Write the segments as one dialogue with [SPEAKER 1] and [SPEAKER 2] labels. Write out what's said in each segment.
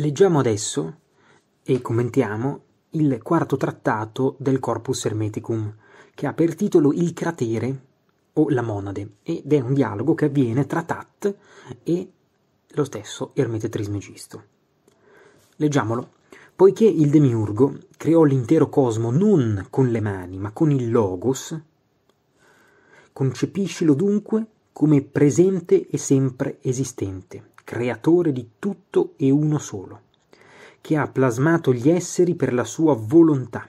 [SPEAKER 1] Leggiamo adesso e commentiamo il quarto trattato del Corpus Hermeticum, che ha per titolo Il cratere o la monade, ed è un dialogo che avviene tra Tat e lo stesso Ermete Trismegisto. Leggiamolo. Poiché il demiurgo creò l'intero cosmo non con le mani, ma con il logos, concepiscilo dunque come presente e sempre esistente creatore di tutto e uno solo, che ha plasmato gli esseri per la sua volontà.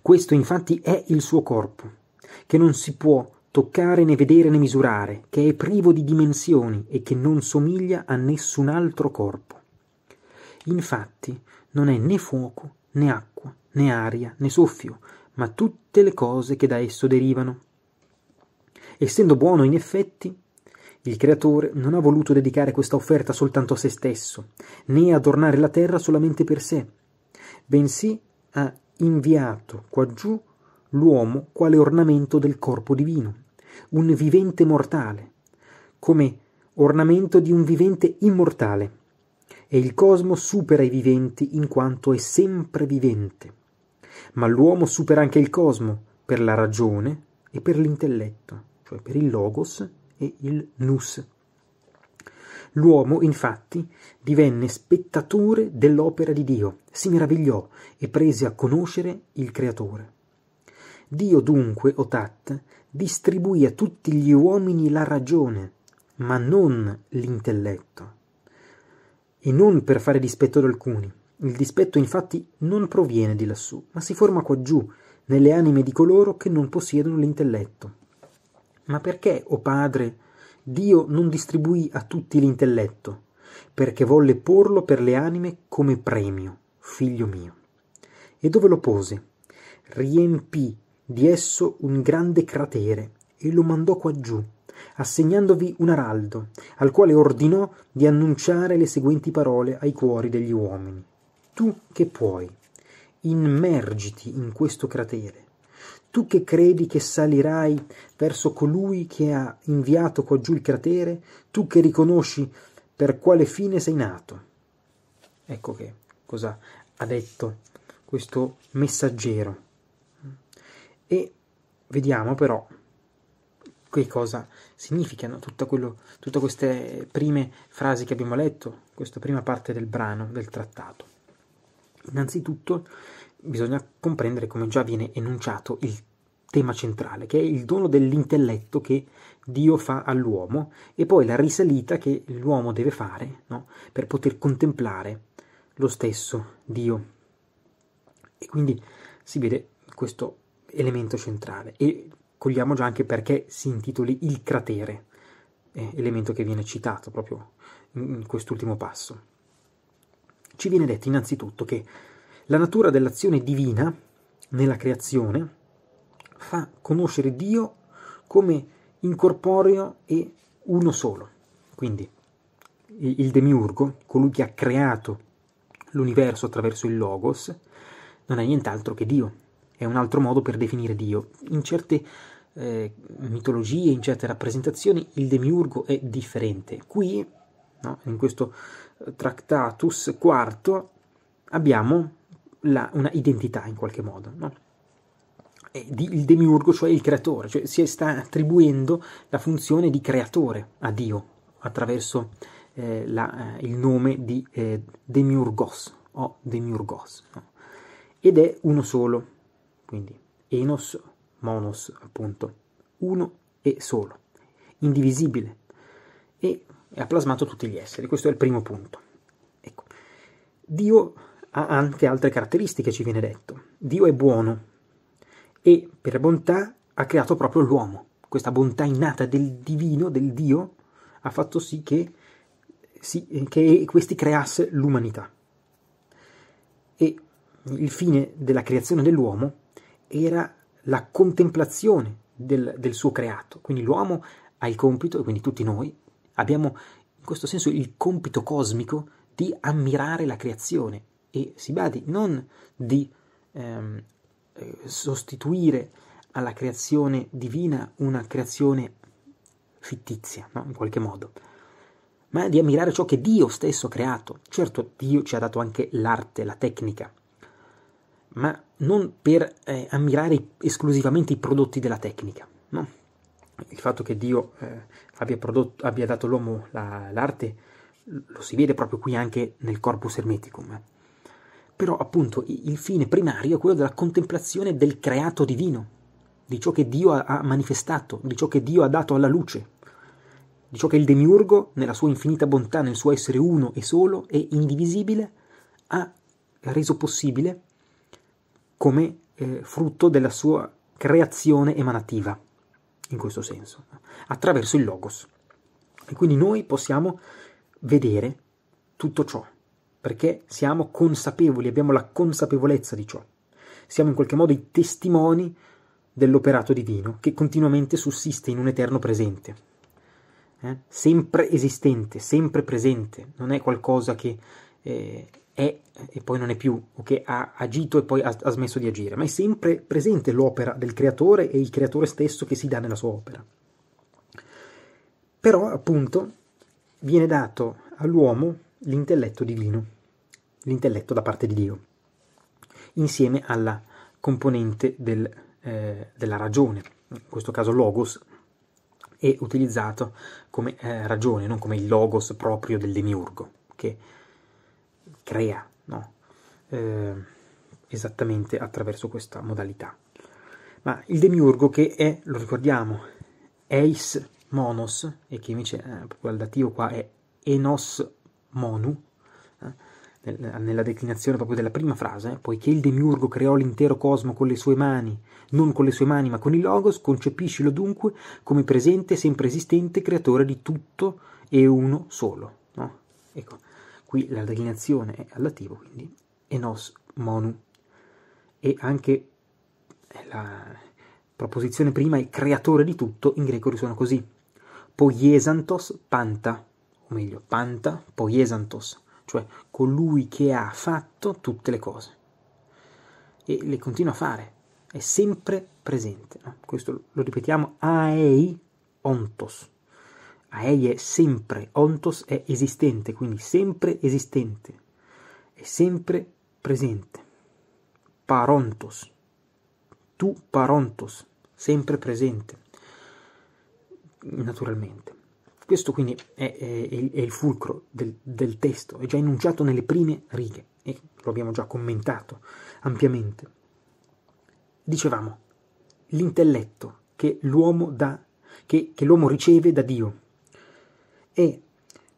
[SPEAKER 1] Questo infatti è il suo corpo, che non si può toccare né vedere né misurare, che è privo di dimensioni e che non somiglia a nessun altro corpo. Infatti non è né fuoco, né acqua, né aria, né soffio, ma tutte le cose che da esso derivano. Essendo buono in effetti, il creatore non ha voluto dedicare questa offerta soltanto a se stesso, né adornare la terra solamente per sé, bensì ha inviato quaggiù l'uomo quale ornamento del corpo divino, un vivente mortale, come ornamento di un vivente immortale. E il cosmo supera i viventi in quanto è sempre vivente. Ma l'uomo supera anche il cosmo per la ragione e per l'intelletto, cioè per il logos e il nus. L'uomo, infatti, divenne spettatore dell'opera di Dio, si meravigliò e prese a conoscere il Creatore. Dio dunque, o Tat, distribuì a tutti gli uomini la ragione, ma non l'intelletto. E non per fare dispetto ad alcuni. Il dispetto infatti non proviene di lassù, ma si forma quaggiù, nelle anime di coloro che non possiedono l'intelletto. Ma perché, o oh Padre, Dio non distribuì a tutti l'intelletto? Perché volle porlo per le anime come premio, figlio mio. E dove lo pose? Riempì di esso un grande cratere e lo mandò quaggiù, assegnandovi un araldo, al quale ordinò di annunciare le seguenti parole ai cuori degli uomini. Tu che puoi, immergiti in questo cratere tu che credi che salirai verso colui che ha inviato qua giù il cratere, tu che riconosci per quale fine sei nato. Ecco che cosa ha detto questo messaggero. E vediamo però che cosa significano quello, tutte queste prime frasi che abbiamo letto, questa prima parte del brano, del trattato. Innanzitutto bisogna comprendere come già viene enunciato il tema centrale, che è il dono dell'intelletto che Dio fa all'uomo e poi la risalita che l'uomo deve fare no? per poter contemplare lo stesso Dio. E quindi si vede questo elemento centrale e cogliamo già anche perché si intitoli il cratere, eh, elemento che viene citato proprio in quest'ultimo passo. Ci viene detto innanzitutto che la natura dell'azione divina nella creazione fa conoscere Dio come incorporeo e uno solo. Quindi il demiurgo, colui che ha creato l'universo attraverso il logos, non è nient'altro che Dio. È un altro modo per definire Dio. In certe eh, mitologie, in certe rappresentazioni, il demiurgo è differente. Qui, no, in questo eh, Tractatus IV, abbiamo la, una identità in qualche modo. No? Eh, di, il demiurgo, cioè il creatore, cioè si sta attribuendo la funzione di creatore a Dio attraverso eh, la, eh, il nome di eh, demiurgos o demiurgos. No? Ed è uno solo, quindi enos monos appunto, uno e solo, indivisibile e ha plasmato tutti gli esseri, questo è il primo punto. Ecco. Dio ha anche altre caratteristiche, ci viene detto. Dio è buono, e per bontà ha creato proprio l'uomo. Questa bontà innata del divino, del Dio, ha fatto sì che, sì, che questi creasse l'umanità. E il fine della creazione dell'uomo era la contemplazione del, del suo creato. Quindi l'uomo ha il compito, e quindi tutti noi abbiamo in questo senso il compito cosmico di ammirare la creazione e si badi non di ehm, eh, sostituire alla creazione divina una creazione fittizia, no? in qualche modo, ma di ammirare ciò che Dio stesso ha creato. Certo, Dio ci ha dato anche l'arte, la tecnica, ma non per eh, ammirare esclusivamente i prodotti della tecnica. No? Il fatto che Dio eh, abbia, prodotto, abbia, dato all'uomo la, l'arte lo si vede proprio qui anche nel Corpus Hermeticum. Eh però appunto il fine primario è quello della contemplazione del creato divino, di ciò che Dio ha manifestato, di ciò che Dio ha dato alla luce, di ciò che il demiurgo, nella sua infinita bontà, nel suo essere uno e solo e indivisibile, ha reso possibile come eh, frutto della sua creazione emanativa, in questo senso, attraverso il Logos. E quindi noi possiamo vedere tutto ciò, perché siamo consapevoli, abbiamo la consapevolezza di ciò. Siamo in qualche modo i testimoni dell'operato divino che continuamente sussiste in un eterno presente, eh? sempre esistente, sempre presente, non è qualcosa che eh, è e poi non è più, o che ha agito e poi ha, ha smesso di agire, ma è sempre presente l'opera del creatore e il creatore stesso che si dà nella sua opera. Però appunto viene dato all'uomo l'intelletto divino l'intelletto da parte di Dio, insieme alla componente del, eh, della ragione, in questo caso logos, è utilizzato come eh, ragione, non come il logos proprio del demiurgo, che crea no? eh, esattamente attraverso questa modalità. Ma il demiurgo che è, lo ricordiamo, eis monos, e che invece eh, proprio al dativo qua è enos monu, eh, nella declinazione proprio della prima frase, poiché il demiurgo creò l'intero cosmo con le sue mani, non con le sue mani ma con il logos, concepiscilo dunque come presente, sempre esistente, creatore di tutto e uno solo. No? Ecco, qui la declinazione è all'attivo, quindi enos monu. E anche eh, la proposizione prima è creatore di tutto, in greco risuona così. Poiesantos panta, o meglio, panta poiesantos cioè colui che ha fatto tutte le cose e le continua a fare, è sempre presente. No? Questo lo ripetiamo, aei ontos. Aei è sempre, ontos è esistente, quindi sempre esistente, è sempre presente. Parontos, tu parontos, sempre presente, naturalmente. Questo quindi è, è, è il fulcro del, del, testo, è già enunciato nelle prime righe e lo abbiamo già commentato ampiamente. Dicevamo, l'intelletto che l'uomo, dà, che, che l'uomo riceve da Dio è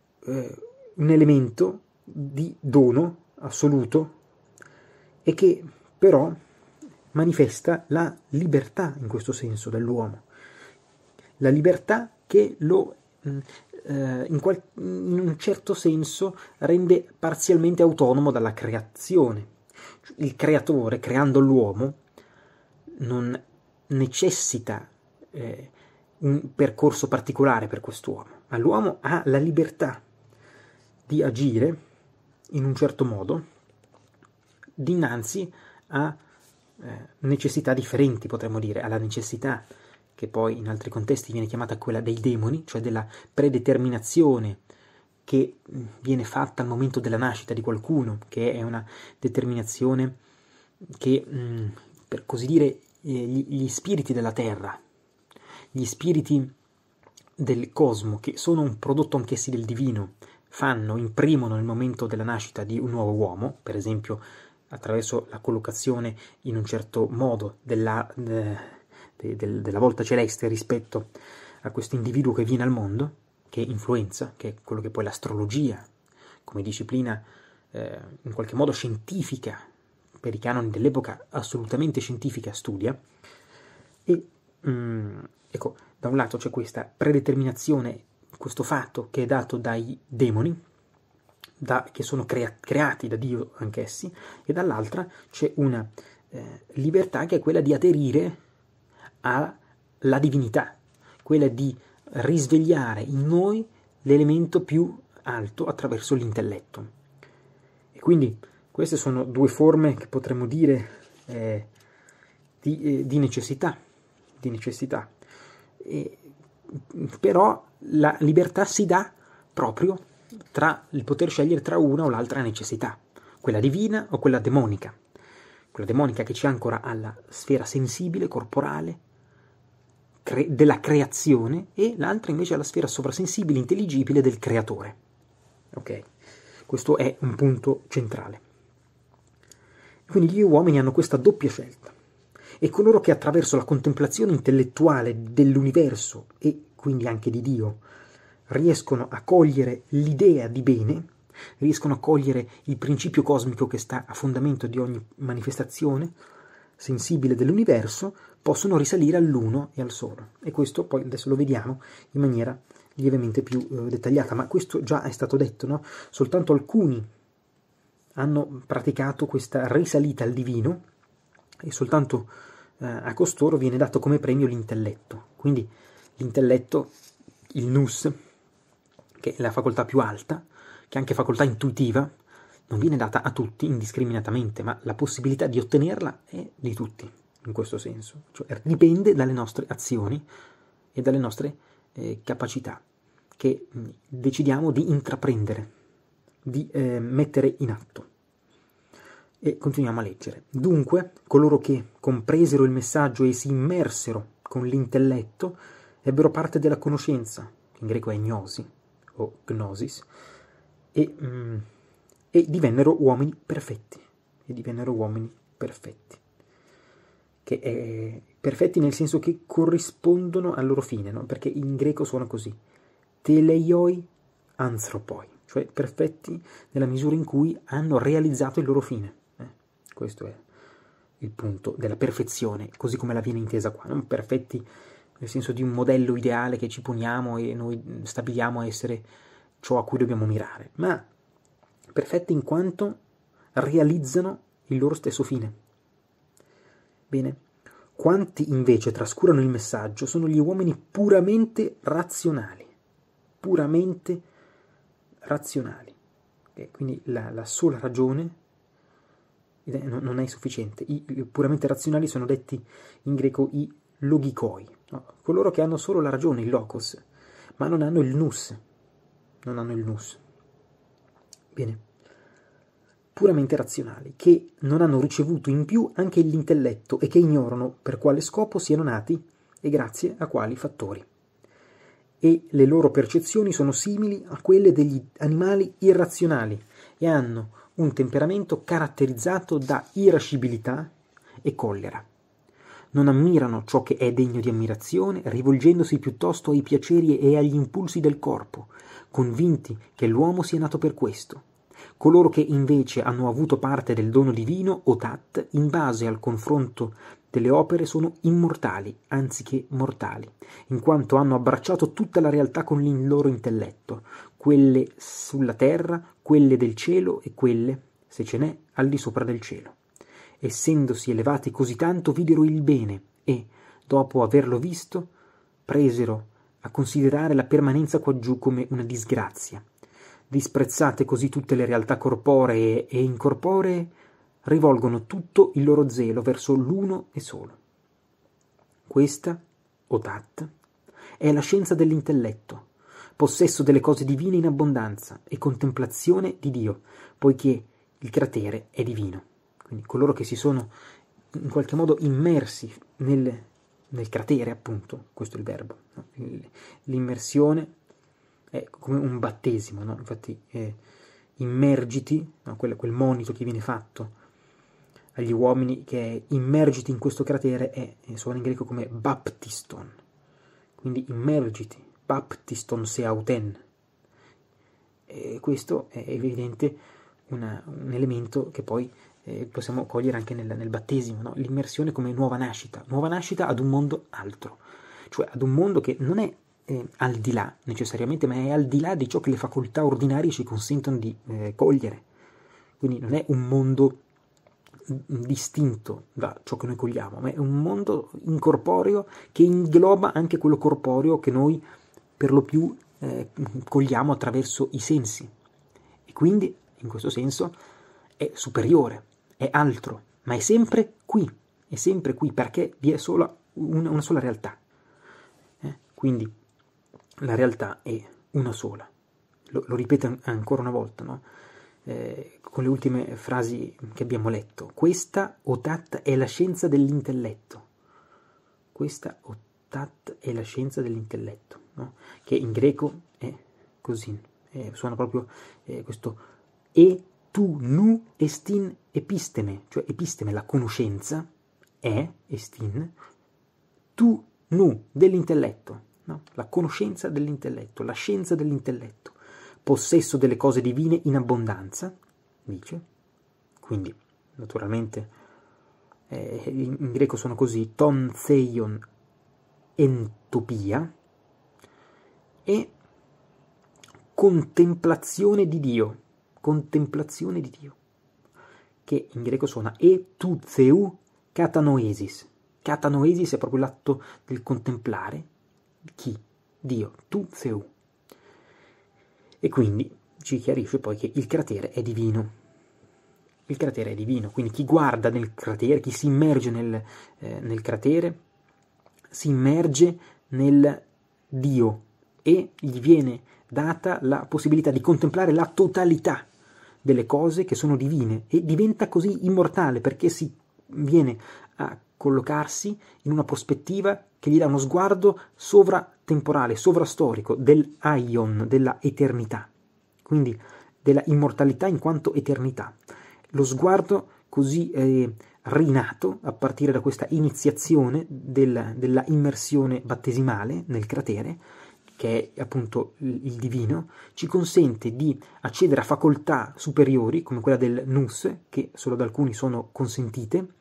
[SPEAKER 1] eh, un elemento di dono assoluto e che però manifesta la libertà in questo senso dell'uomo, la libertà che lo eh, in, qual- in un certo senso rende parzialmente autonomo dalla creazione. Cioè, il creatore, creando l'uomo, non necessita eh, un percorso particolare per quest'uomo, ma l'uomo ha la libertà di agire in un certo modo dinanzi a eh, necessità differenti, potremmo dire, alla necessità che poi in altri contesti viene chiamata quella dei demoni, cioè della predeterminazione che mm, viene fatta al momento della nascita di qualcuno, che è una determinazione che, mm, per così dire, eh, gli spiriti della terra, gli spiriti del cosmo, che sono un prodotto anch'essi del divino, fanno, imprimono nel momento della nascita di un nuovo uomo, per esempio attraverso la collocazione in un certo modo della, de, de, de, della volta celeste rispetto a questo individuo che viene al mondo, che influenza, che è quello che poi l'astrologia, come disciplina eh, in qualche modo scientifica, per i canoni dell'epoca assolutamente scientifica, studia. E mh, mm, ecco, da un lato c'è questa predeterminazione, questo fatto che è dato dai demoni, da, che sono crea- creati da Dio anch'essi, e dall'altra c'è una eh, libertà che è quella di aderire alla divinità, quella di risvegliare in noi l'elemento più alto attraverso l'intelletto. E quindi queste sono due forme che potremmo dire eh, di, eh, di, necessità, di necessità. E, però la libertà si dà proprio tra il poter scegliere tra una o l'altra necessità, quella divina o quella demonica, quella demonica che ci ancora alla sfera sensibile, corporale, cre- della creazione e l'altra invece è la sfera sovrasensibile, intelligibile del creatore. Ok? Questo è un punto centrale. Quindi gli uomini hanno questa doppia scelta e coloro che attraverso la contemplazione intellettuale dell'universo e quindi anche di Dio riescono a cogliere l'idea di bene, riescono a cogliere il principio cosmico che sta a fondamento di ogni manifestazione, sensibile dell'universo possono risalire all'uno e al solo. E questo poi adesso lo vediamo in maniera lievemente più eh, dettagliata, ma questo già è stato detto, no? soltanto alcuni hanno praticato questa risalita al divino e soltanto eh, a costoro viene dato come premio l'intelletto. Quindi l'intelletto, il nus, che è la facoltà più alta, che è anche facoltà intuitiva, non viene data a tutti indiscriminatamente, ma la possibilità di ottenerla è di tutti, in questo senso. Cioè er, dipende dalle nostre azioni e dalle nostre eh, capacità che mm, decidiamo di intraprendere, di eh, mettere in atto. E continuiamo a leggere. Dunque, coloro che compresero il messaggio e si immersero con l'intelletto ebbero parte della conoscenza, che in greco è gnosi o gnosis, e... Mh, mm, e divennero uomini perfetti. E divennero uomini perfetti. Che è eh, perfetti nel senso che corrispondono al loro fine, no? perché in greco suona così. Teleioi anthropoi, cioè perfetti nella misura in cui hanno realizzato il loro fine. Eh? Questo è il punto della perfezione, così come la viene intesa qua. Non perfetti nel senso di un modello ideale che ci poniamo e noi stabiliamo essere ciò a cui dobbiamo mirare, ma perfette in quanto realizzano il loro stesso fine. Bene, quanti invece trascurano il messaggio sono gli uomini puramente razionali, puramente razionali. Okay? Quindi la, la, sola ragione eh, non è sufficiente. I puramente razionali sono detti in greco i logikoi, no? coloro che hanno solo la ragione, il locus, ma non hanno il nus, non hanno il nus. Bene. Puramente razionali, che non hanno ricevuto in più anche l'intelletto e che ignorano per quale scopo siano nati e grazie a quali fattori. E le loro percezioni sono simili a quelle degli animali irrazionali e hanno un temperamento caratterizzato da irascibilità e collera non ammirano ciò che è degno di ammirazione, rivolgendosi piuttosto ai piaceri e agli impulsi del corpo, convinti che l'uomo sia nato per questo. Coloro che invece hanno avuto parte del dono divino o tat, in base al confronto delle opere, sono immortali, anziché mortali, in quanto hanno abbracciato tutta la realtà con il loro intelletto, quelle sulla terra, quelle del cielo e quelle, se ce n'è, al di sopra del cielo essendosi elevati così tanto, videro il bene e, dopo averlo visto, presero a considerare la permanenza quaggiù come una disgrazia. Disprezzate così tutte le realtà corporee e incorporee, rivolgono tutto il loro zelo verso l'uno e solo. Questa, o Tat, è la scienza dell'intelletto, possesso delle cose divine in abbondanza e contemplazione di Dio, poiché il cratere è divino quindi coloro che si sono in qualche modo immersi nel, nel cratere, appunto, questo è il verbo, no? l'immersione è come un battesimo, no? infatti eh, immergiti, no? quel, quel, monito che viene fatto agli uomini che è immergiti in questo cratere è, eh, suona in greco come baptiston, quindi immergiti, baptiston se auten. E questo è evidente una, un elemento che poi eh, possiamo cogliere anche nel, nel battesimo, no? l'immersione come nuova nascita, nuova nascita ad un mondo altro, cioè ad un mondo che non è eh, al di là necessariamente, ma è al di là di ciò che le facoltà ordinarie ci consentono di eh, cogliere. Quindi non è un mondo mm, distinto da ciò che noi cogliamo, ma è un mondo incorporeo che ingloba anche quello corporeo che noi per lo più eh, cogliamo attraverso i sensi. E quindi, in questo senso, è superiore è altro, ma è sempre qui, è sempre qui perché vi è sola una, una sola realtà. Eh? Quindi la realtà è una sola. Lo, lo ripeto ancora una volta, no? eh, con le ultime frasi che abbiamo letto. Questa otat è la scienza dell'intelletto. Questa otat è la scienza dell'intelletto, no? che in greco è così, eh, suona proprio eh, questo e tu nu estin episteme, cioè episteme, la conoscenza, è estin, tu nu dell'intelletto, no? la conoscenza dell'intelletto, la scienza dell'intelletto, possesso delle cose divine in abbondanza, dice, quindi naturalmente eh, in greco sono così, ton theion entopia, e contemplazione di Dio, contemplazione di Dio, che in greco suona e tu zeu katanoesis. Katanoesis è proprio l'atto del contemplare chi? Dio, tu zeu. E quindi ci chiarisce poi che il cratere è divino. Il cratere è divino, quindi chi guarda nel cratere, chi si immerge nel, eh, nel cratere, si immerge nel Dio e gli viene data la possibilità di contemplare la totalità delle cose che sono divine e diventa così immortale perché si viene a collocarsi in una prospettiva che gli dà uno sguardo sovratemporale, sovrastorico dell'aion, della eternità, quindi della immortalità in quanto eternità. Lo sguardo così eh, rinato a partire da questa iniziazione del, della immersione battesimale nel cratere, che è appunto il divino, ci consente di accedere a facoltà superiori, come quella del nus, che solo ad alcuni sono consentite,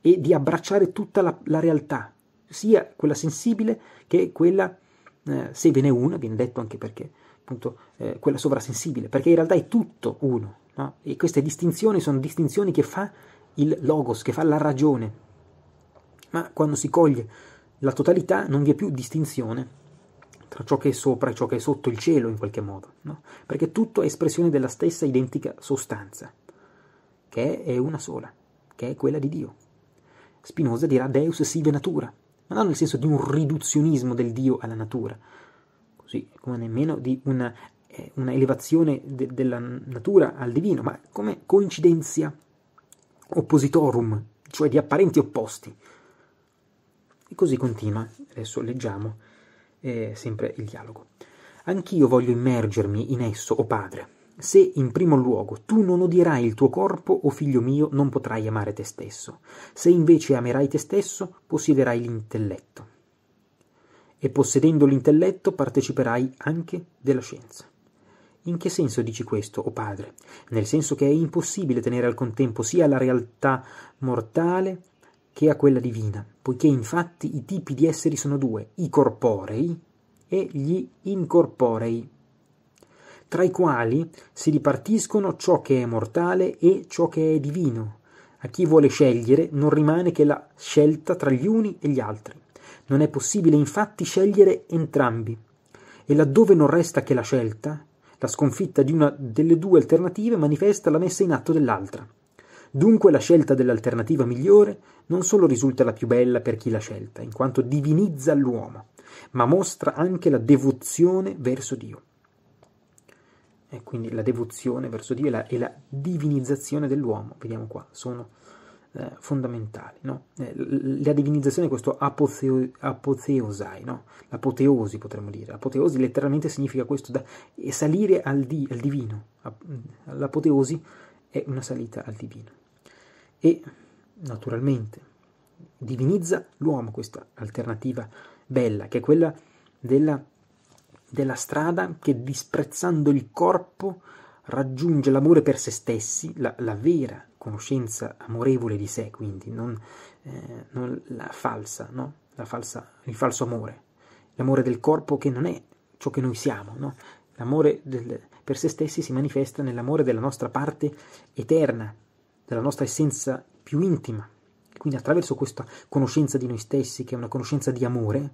[SPEAKER 1] e di abbracciare tutta la, la realtà, sia quella sensibile che quella, eh, se ve ne è una, viene detto anche perché, appunto, eh, quella sovrasensibile, perché in realtà è tutto uno, no? e queste distinzioni sono distinzioni che fa il logos, che fa la ragione, ma quando si coglie la totalità non vi è più distinzione tra ciò che è sopra e ciò che è sotto il cielo in qualche modo, no? perché tutto è espressione della stessa identica sostanza, che è una sola, che è quella di Dio. Spinoza dirà Deus sive natura, ma non nel senso di un riduzionismo del Dio alla natura, così come nemmeno di una, eh, una elevazione de- della natura al divino, ma come coincidenza oppositorum, cioè di apparenti opposti. E così continua, adesso leggiamo eh, sempre il dialogo. Anch'io voglio immergermi in esso, o padre. Se, in primo luogo, tu non odierai il tuo corpo, o figlio mio, non potrai amare te stesso. Se invece amerai te stesso, possiederai l'intelletto. E possedendo l'intelletto parteciperai anche della scienza. In che senso dici questo, o oh padre? Nel senso che è impossibile tenere al contempo sia la realtà mortale che a quella divina, poiché infatti i tipi di esseri sono due, i corporei e gli incorporei, tra i quali si ripartiscono ciò che è mortale e ciò che è divino. A chi vuole scegliere non rimane che la scelta tra gli uni e gli altri. Non è possibile infatti scegliere entrambi. E laddove non resta che la scelta, la sconfitta di una delle due alternative manifesta la messa in atto dell'altra. Dunque la scelta dell'alternativa migliore non solo risulta la più bella per chi l'ha scelta, in quanto divinizza l'uomo, ma mostra anche la devozione verso Dio. E quindi la devozione verso Dio e la, e la divinizzazione dell'uomo, vediamo qua, sono eh, fondamentali. No? Eh, la divinizzazione è questo apoteo, apoteosai, no? l'apoteosi potremmo dire. Apoteosi letteralmente significa questo, da, salire al, di, al divino. L'apoteosi è una salita al divino e naturalmente divinizza l'uomo questa alternativa bella, che è quella della, della strada che disprezzando il corpo raggiunge l'amore per se stessi, la, la vera conoscenza amorevole di sé, quindi non, eh, non la falsa, no? la falsa, il falso amore, l'amore del corpo che non è ciò che noi siamo, no? l'amore del, per se stessi si manifesta nell'amore della nostra parte eterna, della nostra essenza più intima. Quindi attraverso questa conoscenza di noi stessi, che è una conoscenza di amore,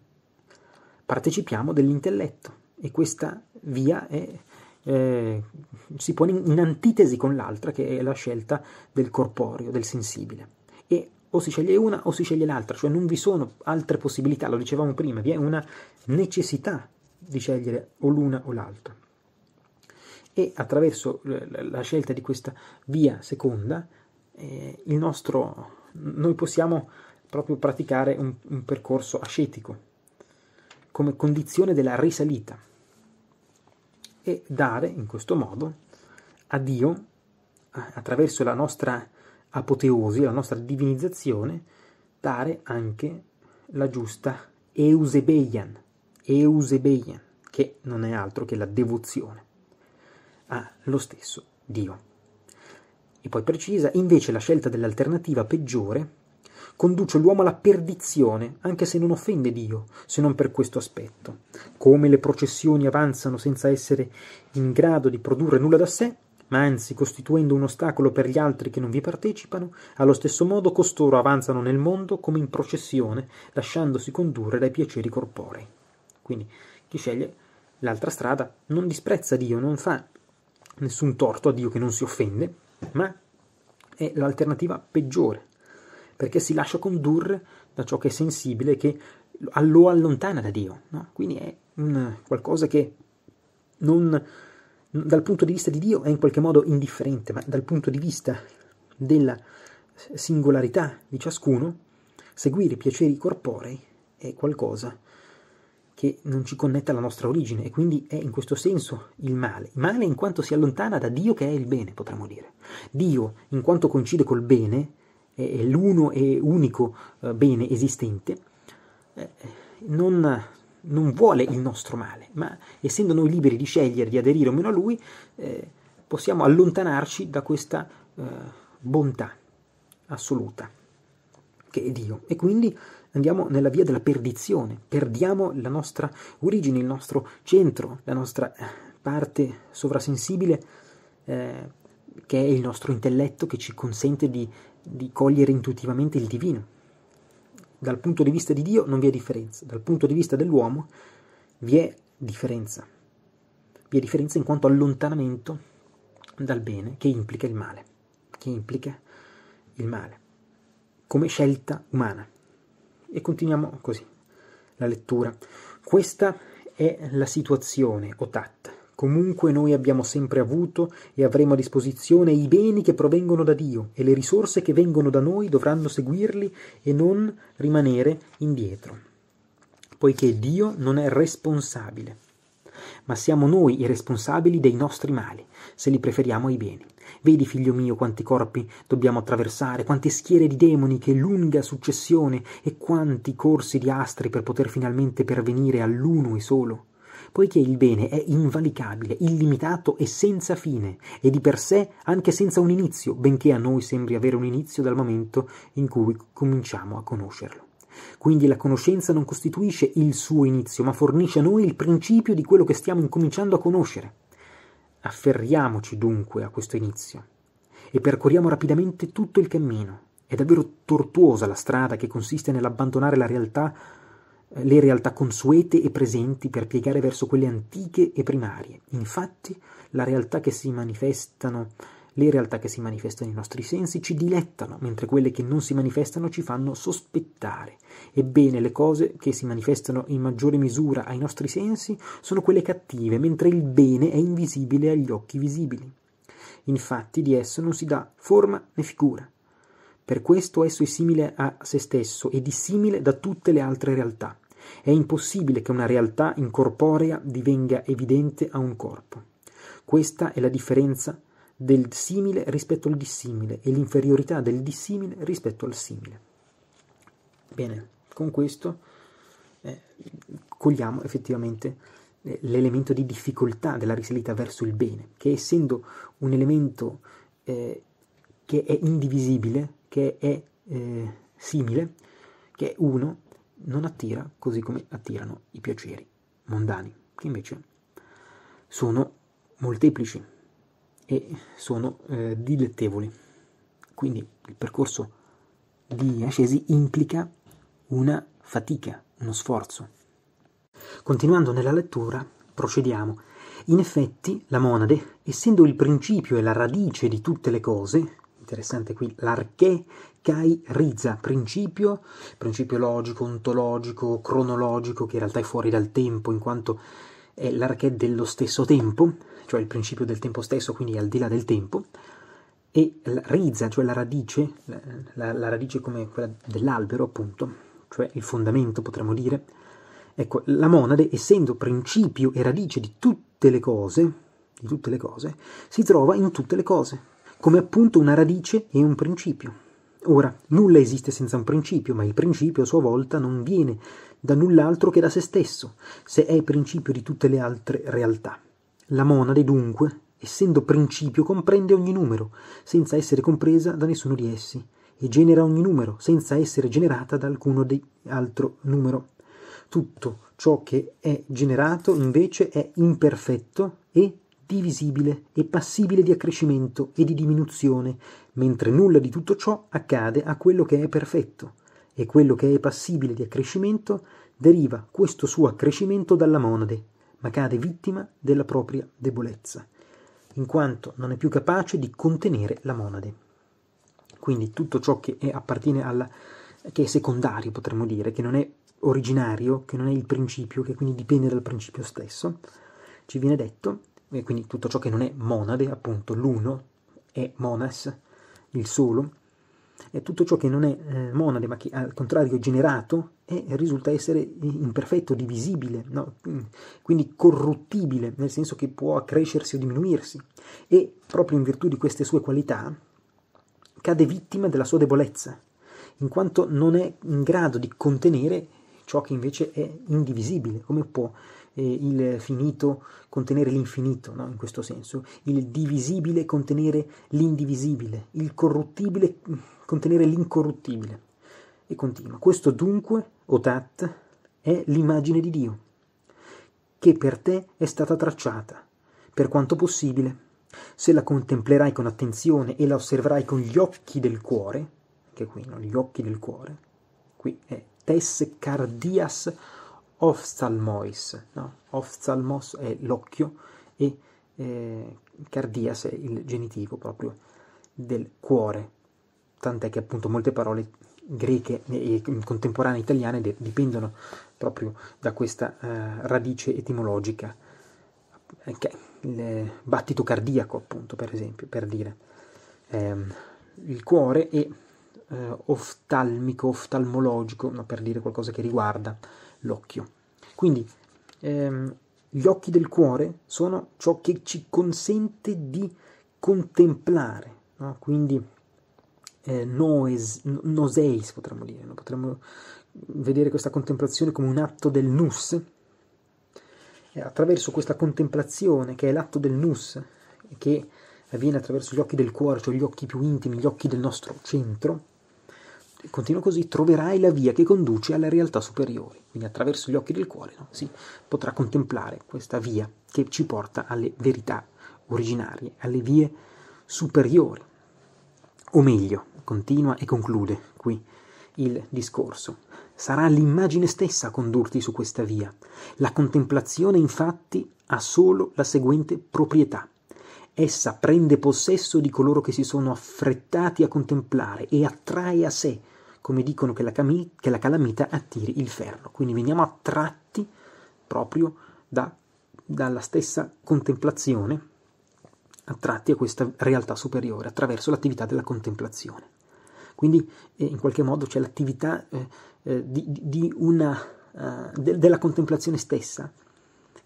[SPEAKER 1] partecipiamo dell'intelletto e questa via è, eh, si pone in antitesi con l'altra, che è la scelta del corporeo, del sensibile. E o si sceglie una o si sceglie l'altra, cioè non vi sono altre possibilità, lo dicevamo prima, vi è una necessità di scegliere o l'una o l'altra. E attraverso eh, la scelta di questa via seconda eh, il nostro, noi possiamo proprio praticare un, un percorso ascetico come condizione della risalita e dare in questo modo a Dio, attraverso la nostra apoteosi, la nostra divinizzazione, dare anche la giusta eusebeian, eusebeian, che non è altro che la devozione allo stesso Dio. E poi precisa, invece la scelta dell'alternativa peggiore conduce l'uomo alla perdizione, anche se non offende Dio, se non per questo aspetto. Come le processioni avanzano senza essere in grado di produrre nulla da sé, ma anzi costituendo un ostacolo per gli altri che non vi partecipano, allo stesso modo costoro avanzano nel mondo come in processione, lasciandosi condurre dai piaceri corporei. Quindi chi sceglie l'altra strada non disprezza Dio, non fa nessun torto a Dio che non si offende, ma è l'alternativa peggiore, perché si lascia condurre da ciò che è sensibile, che lo allontana da Dio. No? Quindi è un qualcosa che non, dal punto di vista di Dio è in qualche modo indifferente, ma dal punto di vista della singolarità di ciascuno, seguire i piaceri corporei è qualcosa che non ci connette alla nostra origine e quindi è in questo senso il male. Il male in quanto si allontana da Dio che è il bene, potremmo dire. Dio, in quanto coincide col bene, è l'uno e unico eh, bene esistente, eh, non, non vuole il nostro male, ma essendo noi liberi di scegliere di aderire o meno a Lui, eh, possiamo allontanarci da questa bontà assoluta che è Dio. E quindi andiamo nella via della perdizione, perdiamo la nostra origine, il nostro centro, la nostra eh, parte sovrasensibile eh, che è il nostro intelletto che ci consente di, di cogliere intuitivamente il divino. Dal punto di vista di Dio non vi è differenza, dal punto di vista dell'uomo vi è differenza. Vi è differenza in quanto allontanamento dal bene che implica il male, che implica il male, come scelta umana, e continuiamo così la lettura. Questa è la situazione, Otat. Comunque noi abbiamo sempre avuto e avremo a disposizione i beni che provengono da Dio e le risorse che vengono da noi dovranno seguirli e non rimanere indietro, poiché Dio non è responsabile, ma siamo noi i responsabili dei nostri mali, se li preferiamo ai beni. Vedi, figlio mio, quanti corpi dobbiamo attraversare, quante schiere di demoni, che lunga successione e quanti corsi di astri per poter finalmente pervenire all'uno e solo. Poiché il bene è invalicabile, illimitato e senza fine, e di per sé anche senza un inizio, benché a noi sembri avere un inizio dal momento in cui cominciamo a conoscerlo. Quindi la conoscenza non costituisce il suo inizio, ma fornisce a noi il principio di quello che stiamo incominciando a conoscere. Afferriamoci dunque a questo inizio e percorriamo rapidamente tutto il cammino. È davvero tortuosa la strada che consiste nell'abbandonare la realtà, eh, le realtà consuete e presenti per piegare verso quelle antiche e primarie. Infatti, la realtà che si manifestano le realtà che si manifestano ai nostri sensi ci dilettano, mentre quelle che non si manifestano ci fanno sospettare. Ebbene, le cose che si manifestano in maggiore misura ai nostri sensi sono quelle cattive, mentre il bene è invisibile agli occhi visibili. Infatti di esso non si dà forma né figura. Per questo esso è simile a se stesso e dissimile da tutte le altre realtà. È impossibile che una realtà incorporea divenga evidente a un corpo. Questa è la differenza del simile rispetto al dissimile e l'inferiorità del dissimile rispetto al simile. Bene, con questo eh, cogliamo effettivamente eh, l'elemento di difficoltà della risalita verso il bene, che essendo un elemento eh, che è indivisibile, che è eh, simile, che è uno, non attira così come attirano i piaceri mondani, che invece sono molteplici e sono eh, dilettevoli. Quindi il percorso di ascesi implica una fatica, uno sforzo. Continuando nella lettura, procediamo. In effetti, la monade, essendo il principio e la radice di tutte le cose, interessante qui l'arché kai rizza, principio, principio logico, ontologico, cronologico, che in realtà è fuori dal tempo in quanto è l'archet dello stesso tempo, cioè il principio del tempo stesso, quindi al di là del tempo, e Riza, cioè la radice, la, la, la radice come quella dell'albero appunto, cioè il fondamento potremmo dire, ecco, la monade essendo principio e radice di tutte le cose, di tutte le cose, si trova in tutte le cose, come appunto una radice e un principio. Ora, nulla esiste senza un principio, ma il principio a sua volta non viene da null'altro che da se stesso, se è principio di tutte le altre realtà. La monade, dunque, essendo principio, comprende ogni numero, senza essere compresa da nessuno di essi, e genera ogni numero, senza essere generata da alcuno di altro numero. Tutto ciò che è generato, invece, è imperfetto e divisibile e passibile di accrescimento e di diminuzione, mentre nulla di tutto ciò accade a quello che è perfetto, e quello che è passibile di accrescimento deriva questo suo accrescimento dalla monade, ma cade vittima della propria debolezza, in quanto non è più capace di contenere la monade. Quindi tutto ciò che è, appartiene alla che è secondario, potremmo dire, che non è originario, che non è il principio, che quindi dipende dal principio stesso, ci viene detto e quindi tutto ciò che non è monade, appunto l'uno è monas, il solo, e tutto ciò che non è eh, monade ma che al contrario è generato è, risulta essere imperfetto, divisibile, no? quindi corruttibile, nel senso che può accrescersi o diminuirsi e proprio in virtù di queste sue qualità cade vittima della sua debolezza, in quanto non è in grado di contenere ciò che invece è indivisibile, come può eh, il finito contenere l'infinito, no? in questo senso, il divisibile contenere l'indivisibile, il corruttibile contenere l'incorruttibile. E continua. Questo dunque, o Tat, è l'immagine di Dio, che per te è stata tracciata, per quanto possibile. Se la contemplerai con attenzione e la osserverai con gli occhi del cuore, che qui, no? gli occhi del cuore, qui è tes cardias oftalmois, no? oftalmos è l'occhio e eh, cardias è il genitivo proprio del cuore, tant'è che appunto molte parole greche e contemporanee italiane dipendono proprio da questa eh, radice etimologica, eh, che il battito cardiaco appunto per esempio, per dire. Eh, il cuore e eh, oftalmico, oftalmologico, no, per dire qualcosa che riguarda l'occhio. Quindi ehm, gli occhi del cuore sono ciò che ci consente di contemplare, no? quindi eh, noes, noseis potremmo dire, no? potremmo vedere questa contemplazione come un atto del nus. E attraverso questa contemplazione, che è l'atto del nus, che avviene attraverso gli occhi del cuore, cioè gli occhi più intimi, gli occhi del nostro centro, continua così, troverai la via che conduce alla realtà superiore. Quindi attraverso gli occhi del cuore no? si potrà contemplare questa via che ci porta alle verità originarie, alle vie superiori. O meglio, continua e conclude qui il discorso. Sarà l'immagine stessa a condurti su questa via. La contemplazione infatti ha solo la seguente proprietà Essa prende possesso di coloro che si sono affrettati a contemplare e attrae a sé, come dicono che la, cami- che la calamita attiri il ferro. Quindi veniamo attratti proprio da, dalla stessa contemplazione, attratti a questa realtà superiore attraverso l'attività della contemplazione. Quindi eh, in qualche modo c'è l'attività eh, eh di, di una, eh, della contemplazione stessa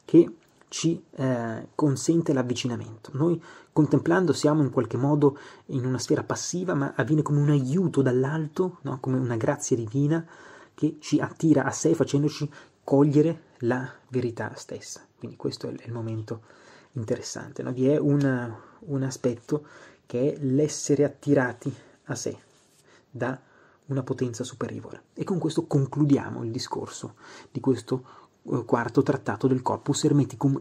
[SPEAKER 1] che ci eh, consente l'avvicinamento. Noi contemplando siamo in qualche modo in una sfera passiva, ma avviene come un aiuto dall'alto, no? come una grazia divina che ci attira a sé facendoci cogliere la verità stessa. Quindi questo è il momento interessante. No? Vi è una, un aspetto che è l'essere attirati a sé da una potenza superiore. E con questo concludiamo il discorso di questo eh, quarto trattato del Corpus Hermeticum